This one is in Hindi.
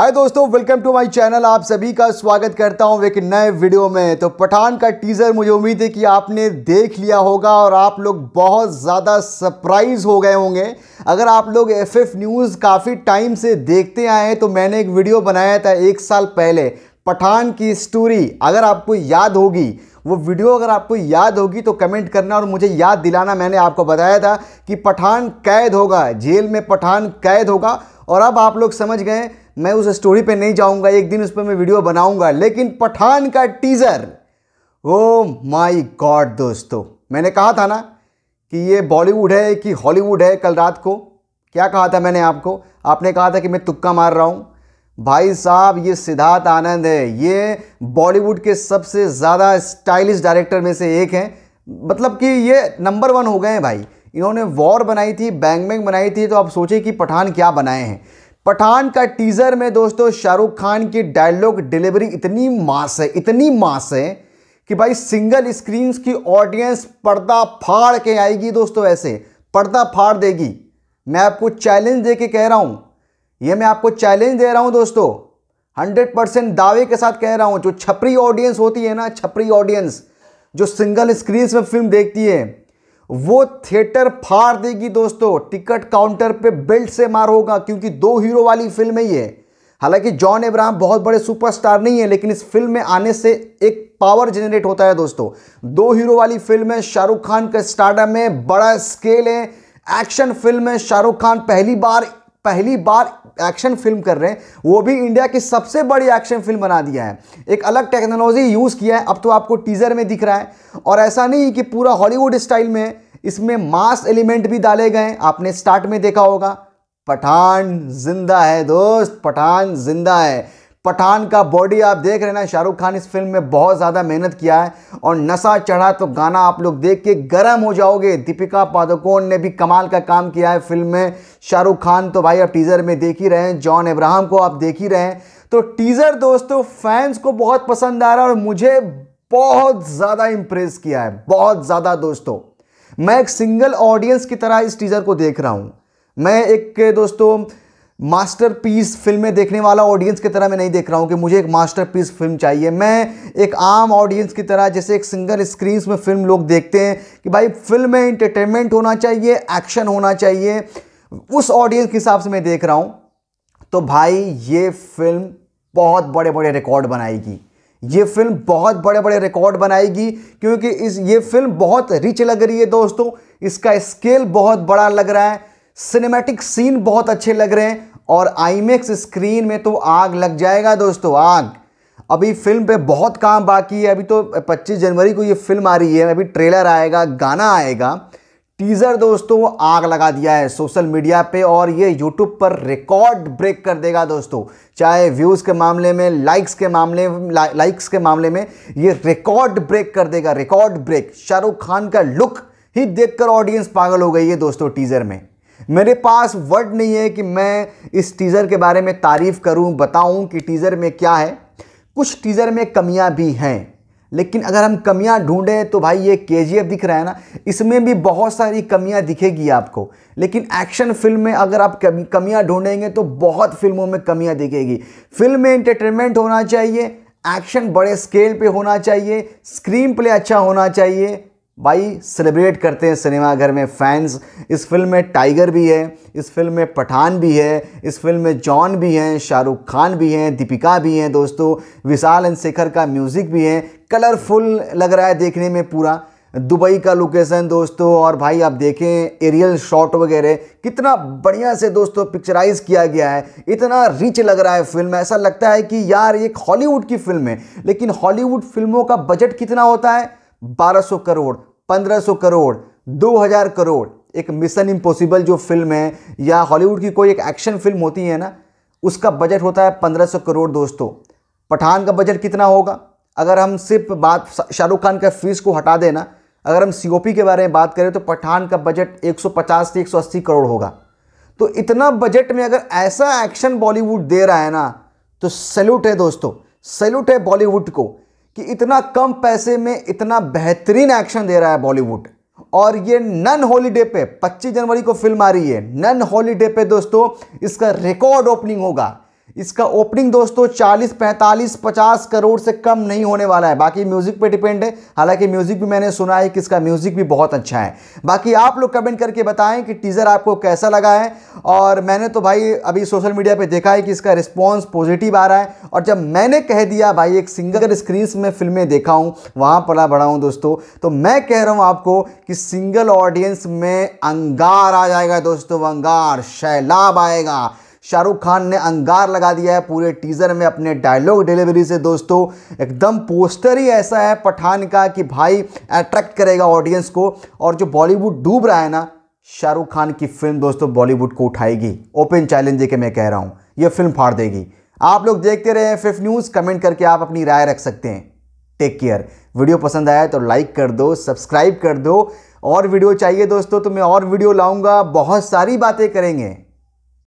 हाय दोस्तों वेलकम टू माय चैनल आप सभी का स्वागत करता हूं एक नए वीडियो में तो पठान का टीज़र मुझे उम्मीद है कि आपने देख लिया होगा और आप लोग बहुत ज़्यादा सरप्राइज हो गए होंगे अगर आप लोग एफएफ न्यूज़ काफ़ी टाइम से देखते आए हैं तो मैंने एक वीडियो बनाया था एक साल पहले पठान की स्टोरी अगर आपको याद होगी वो वीडियो अगर आपको याद होगी तो कमेंट करना और मुझे याद दिलाना मैंने आपको बताया था कि पठान कैद होगा जेल में पठान कैद होगा और अब आप लोग समझ गए मैं उस स्टोरी पे नहीं जाऊंगा एक दिन उस पर मैं वीडियो बनाऊंगा लेकिन पठान का टीज़र ओ माय गॉड दोस्तों मैंने कहा था ना कि ये बॉलीवुड है कि हॉलीवुड है कल रात को क्या कहा था मैंने आपको आपने कहा था कि मैं तुक्का मार रहा हूँ भाई साहब ये सिद्धार्थ आनंद है ये बॉलीवुड के सबसे ज़्यादा स्टाइलिश डायरेक्टर में से एक हैं मतलब कि ये नंबर वन हो गए हैं भाई इन्होंने वॉर बनाई थी बैंग बैंग बनाई थी तो आप सोचें कि पठान क्या बनाए हैं पठान का टीजर में दोस्तों शाहरुख खान की डायलॉग डिलीवरी इतनी मास है इतनी मास है कि भाई सिंगल स्क्रीन की ऑडियंस पर्दा फाड़ के आएगी दोस्तों ऐसे पर्दा फाड़ देगी मैं आपको चैलेंज दे के कह रहा हूँ ये मैं आपको चैलेंज दे रहा हूँ दोस्तों हंड्रेड परसेंट दावे के साथ कह रहा हूँ जो छपरी ऑडियंस होती है ना छपरी ऑडियंस जो सिंगल स्क्रीन में फिल्म देखती है वो थिएटर फाड़ देगी दोस्तों टिकट काउंटर पे बेल्ट से मार होगा क्योंकि दो हीरो वाली फिल्म है ये हालांकि जॉन एब्राहम बहुत बड़े सुपरस्टार नहीं है लेकिन इस फिल्म में आने से एक पावर जनरेट होता है दोस्तों दो हीरो वाली फिल्म है शाहरुख खान का स्टार्डम है बड़ा स्केल है एक्शन फिल्म है शाहरुख खान पहली बार पहली बार एक्शन फिल्म कर रहे हैं वो भी इंडिया की सबसे बड़ी एक्शन फिल्म बना दिया है एक अलग टेक्नोलॉजी यूज़ किया है अब तो आपको टीज़र में दिख रहा है और ऐसा नहीं कि पूरा हॉलीवुड स्टाइल में इसमें मास एलिमेंट भी डाले गए आपने स्टार्ट में देखा होगा पठान जिंदा है दोस्त पठान जिंदा है पठान का बॉडी आप देख रहे ना शाहरुख खान इस फिल्म में बहुत ज़्यादा मेहनत किया है और नशा चढ़ा तो गाना आप लोग देख के गर्म हो जाओगे दीपिका पादुकोण ने भी कमाल का काम किया है फिल्म में शाहरुख खान तो भाई आप टीज़र में देख ही रहे हैं जॉन एब्राहम को आप देख ही रहे हैं तो टीज़र दोस्तों फैंस को बहुत पसंद आ रहा है और मुझे बहुत ज़्यादा इम्प्रेस किया है बहुत ज़्यादा दोस्तों मैं एक सिंगल ऑडियंस की तरह इस टीज़र को देख रहा हूँ मैं एक दोस्तों मास्टरपीस फिल्में देखने वाला ऑडियंस की तरह मैं नहीं देख रहा हूँ कि मुझे एक मास्टरपीस फिल्म चाहिए मैं एक आम ऑडियंस की तरह जैसे एक सिंगल स्क्रीन में फिल्म लोग देखते हैं कि भाई फिल्म में इंटरटेनमेंट होना चाहिए एक्शन होना चाहिए उस ऑडियंस के हिसाब से मैं देख रहा हूँ तो भाई ये फिल्म बहुत बड़े बड़े रिकॉर्ड बनाएगी ये फिल्म बहुत बड़े बड़े रिकॉर्ड बनाएगी क्योंकि इस ये फिल्म बहुत रिच लग रही है दोस्तों इसका स्केल बहुत बड़ा लग रहा है सिनेमैटिक सीन बहुत अच्छे लग रहे हैं और आईमेक्स स्क्रीन में तो आग लग जाएगा दोस्तों आग अभी फिल्म पे बहुत काम बाकी है अभी तो 25 जनवरी को ये फिल्म आ रही है अभी ट्रेलर आएगा गाना आएगा टीज़र दोस्तों आग लगा दिया है सोशल मीडिया पे और ये यूट्यूब पर रिकॉर्ड ब्रेक कर देगा दोस्तों चाहे व्यूज़ के मामले में लाइक्स के मामले ला, लाइक्स के मामले में ये रिकॉर्ड ब्रेक कर देगा रिकॉर्ड ब्रेक शाहरुख खान का लुक ही देखकर ऑडियंस पागल हो गई है दोस्तों टीज़र में मेरे पास वर्ड नहीं है कि मैं इस टीज़र के बारे में तारीफ़ करूं बताऊं कि टीज़र में क्या है कुछ टीज़र में कमियां भी हैं लेकिन अगर हम कमियां ढूंढें तो भाई ये के दिख रहा है ना इसमें भी बहुत सारी कमियां दिखेगी आपको लेकिन एक्शन फिल्म में अगर आप कमियां ढूंढेंगे तो बहुत फिल्मों में कमियां दिखेगी फिल्म में इंटरटेनमेंट होना चाहिए एक्शन बड़े स्केल पे होना चाहिए स्क्रीन प्ले अच्छा होना चाहिए भाई सेलिब्रेट करते हैं सिनेमाघर में फैंस इस फिल्म में टाइगर भी है इस फिल्म में पठान भी है इस फिल्म में जॉन भी हैं शाहरुख खान भी हैं दीपिका भी हैं दोस्तों विशाल एंड शेखर का म्यूज़िक भी है कलरफुल लग रहा है देखने में पूरा दुबई का लोकेशन दोस्तों और भाई आप देखें एरियल शॉट वगैरह कितना बढ़िया से दोस्तों पिक्चराइज किया गया है इतना रिच लग रहा है फिल्म ऐसा लगता है कि यार एक हॉलीवुड की फिल्म है लेकिन हॉलीवुड फिल्मों का बजट कितना होता है 1200 करोड़ 1500 करोड़ 2000 करोड़ एक मिशन इम्पॉसिबल जो फिल्म है या हॉलीवुड की कोई एक एक्शन फिल्म होती है ना उसका बजट होता है 1500 करोड़ दोस्तों पठान का बजट कितना होगा अगर हम सिर्फ बात शाहरुख खान का फीस को हटा देना अगर हम सी के बारे में बात करें तो पठान का बजट 150 से 180 करोड़ होगा तो इतना बजट में अगर ऐसा एक्शन बॉलीवुड दे रहा है ना तो सैल्यूट है दोस्तों सैल्यूट है बॉलीवुड को कि इतना कम पैसे में इतना बेहतरीन एक्शन दे रहा है बॉलीवुड और ये नन हॉलीडे पे 25 जनवरी को फिल्म आ रही है नन हॉलीडे पे दोस्तों इसका रिकॉर्ड ओपनिंग होगा इसका ओपनिंग दोस्तों 40, 45, 50 करोड़ से कम नहीं होने वाला है बाकी म्यूजिक पे डिपेंड है हालांकि म्यूजिक भी मैंने सुना है कि इसका म्यूजिक भी बहुत अच्छा है बाकी आप लोग कमेंट करके बताएं कि टीज़र आपको कैसा लगा है और मैंने तो भाई अभी सोशल मीडिया पे देखा है कि इसका रिस्पॉन्स पॉजिटिव आ रहा है और जब मैंने कह दिया भाई एक सिंगर स्क्रीन में फिल्में देखा हूँ वहाँ पला बढ़ा हूँ दोस्तों तो मैं कह रहा हूँ आपको कि सिंगल ऑडियंस में अंगार आ जाएगा दोस्तों अंगार शैलाब आएगा शाहरुख खान ने अंगार लगा दिया है पूरे टीज़र में अपने डायलॉग डिलीवरी से दोस्तों एकदम पोस्टर ही ऐसा है पठान का कि भाई अट्रैक्ट करेगा ऑडियंस को और जो बॉलीवुड डूब रहा है ना शाहरुख खान की फिल्म दोस्तों बॉलीवुड को उठाएगी ओपन चैलेंज के मैं कह रहा हूँ ये फिल्म फाड़ देगी आप लोग देखते रहे फिफ्थ न्यूज़ कमेंट करके आप अपनी राय रख सकते हैं टेक केयर वीडियो पसंद आया तो लाइक कर दो सब्सक्राइब कर दो और वीडियो चाहिए दोस्तों तो मैं और वीडियो लाऊंगा बहुत सारी बातें करेंगे